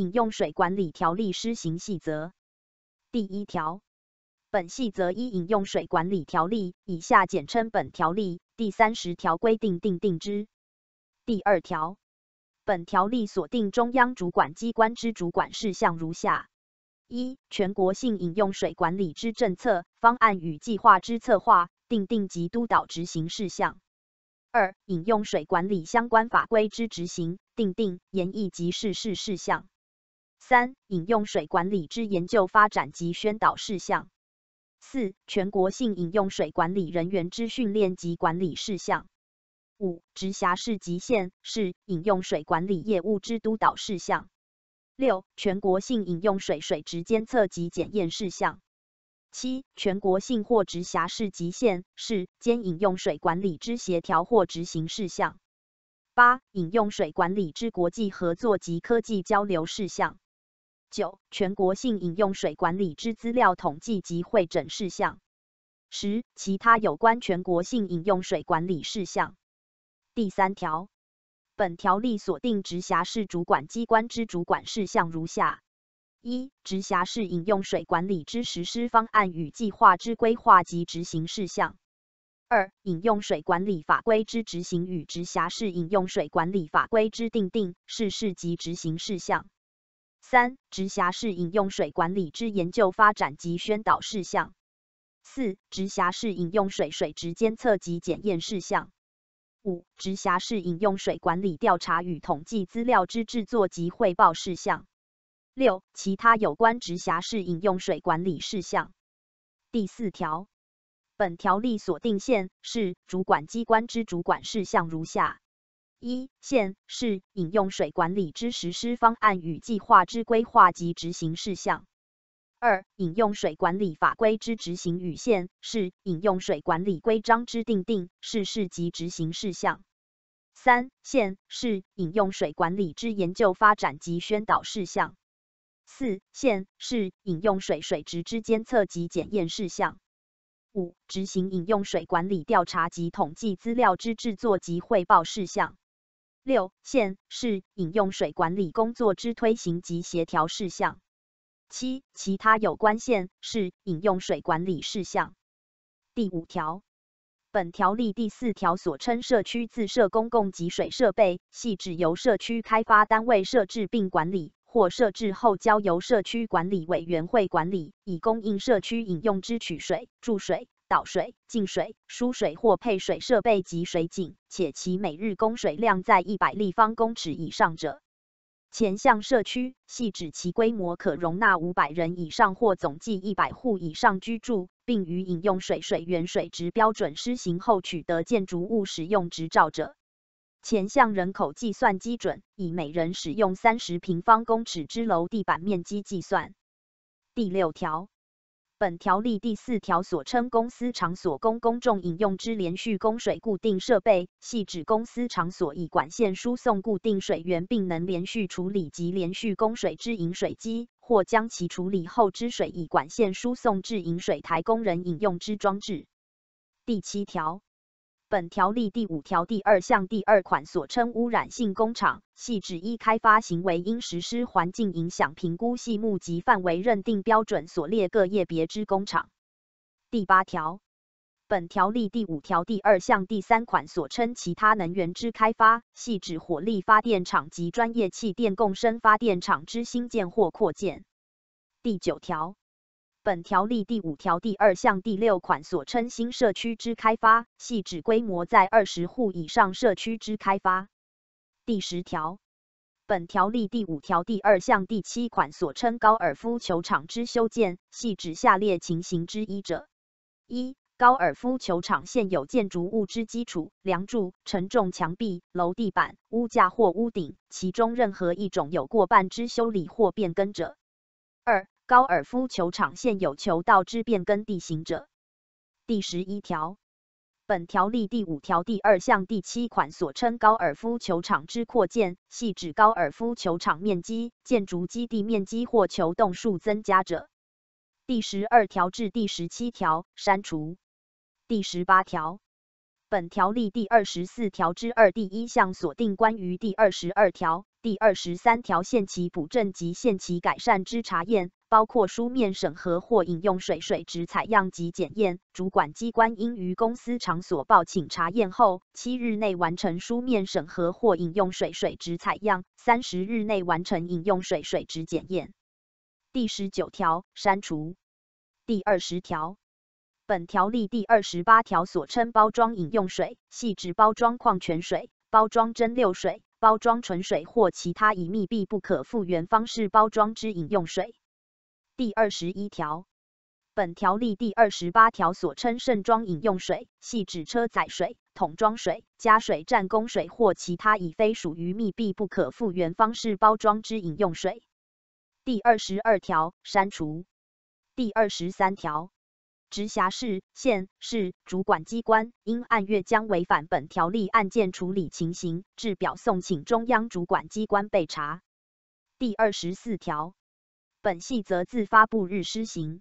《饮用水管理条例施行细则》第一条，本细则依《饮用水管理条例》以下简称本条例》第三十条规定订定之。第二条，本条例锁定中央主管机关之主管事项如下：一、全国性饮用水管理之政策方案与计划之策划、订定及督导执行事项；二、饮用水管理相关法规之执行、定定、研议及实施事项。三、饮用水管理之研究发展及宣导事项；四、全国性饮用水管理人员之训练及管理事项；五、直辖市、极限市饮用水管理业务之督导事项；六、全国性饮用水水质监测及检验事项；七、全国性或直辖市、极限市间饮用水管理之协调或执行事项；八、饮用水管理之国际合作及科技交流事项。九、全国性饮用水管理之资料统计及会诊事项；十、其他有关全国性饮用水管理事项。第三条，本条例锁定直辖市主管机关之主管事项如下：一、直辖市饮用水管理之实施方案与计划之规划及执行事项；二、饮用水管理法规之执行与直辖市饮用水管理法规之订定、实施及执行事项。三、直辖市饮用水管理之研究发展及宣导事项；四、直辖市饮用水水质监测及检验事项；五、直辖市饮用水管理调查与统计资料之制作及汇报事项；六、其他有关直辖市饮用水管理事项。第四条，本条例所定县市主管机关之主管事项如下。一、县市饮用水管理之实施方案与计划之规划及执行事项；二、饮用水管理法规之执行与县市饮用水管理规章之订定、实施及执行事项；三、县市饮用水管理之研究发展及宣导事项；四、县市饮用水水质之监测及检验事项；五、执行饮用水管理调查及统计资料之制作及汇报事项。六、县市饮用水管理工作之推行及协调事项。七、其他有关县市饮用水管理事项。第五条，本条例第四条所称社区自设公共集水设备，系指由社区开发单位设置并管理，或设置后交由社区管理委员会管理，以供应社区饮用之取水、注水。导水、进水、输水或配水设备及水井，且其每日供水量在一百立方公尺以上者，前项社区系指其规模可容纳五百人以上或总计一百户以上居住，并于饮用水水源水质标准施行后取得建筑物使用执照者。前项人口计算基准以每人使用三十平方公尺之楼地板面积计算。第六条。本条例第四条所称公司场所供公众饮用之连续供水固定设备，系指公司场所以管线输送固定水源，并能连续处理及连续供水之饮水机，或将其处理后之水以管线输送至饮水台供人饮用之装置。第七条。本条例第五条第二项第二款所称污染性工厂，系指一开发行为应实施环境影响评估系目及范围认定标准所列各业别之工厂。第八条，本条例第五条第二项第三款所称其他能源之开发，系指火力发电厂及专业气电共生发电厂之新建或扩建。第九条。本条例第五条第二项第六款所称新社区之开发，系指规模在二十户以上社区之开发。第十条，本条例第五条第二项第七款所称高尔夫球场之修建，系指下列情形之一者：一、高尔夫球场现有建筑物之基础、梁柱、承重墙壁、楼地板、屋架或屋顶，其中任何一种有过半之修理或变更者；二、高尔夫球场现有球道之变更地形者，第十一条，本条例第五条第二项第七款所称高尔夫球场之扩建，系指高尔夫球场面积、建筑基地面积或球洞数增加者。第十二条至第十七条删除。第十八条，本条例第二十四条之二第一项锁定关于第二十二条、第二十三条限期补正及限期改善之查验。包括书面审核或饮用水水质采样及检验，主管机关应于公司场所报请查验后七日内完成书面审核或饮用水水质采样，三十日内完成饮用水水质检验。第十九条删除。第二十条，本条例第二十八条所称包装饮用水，系指包装矿泉水、包装蒸馏水、包装纯水或其他以密闭不可复原方式包装之饮用水。第二十一条，本条例第二十八条所称盛装饮用水，系指车载水、桶装水、加水站供水或其他已非属于密闭不可复原方式包装之饮用水。第二十二条，删除。第二十三条，直辖市、县市主管机关应按月将违反本条例案件处理情形制表送请中央主管机关备查。第二十四条。本细则自发布日施行。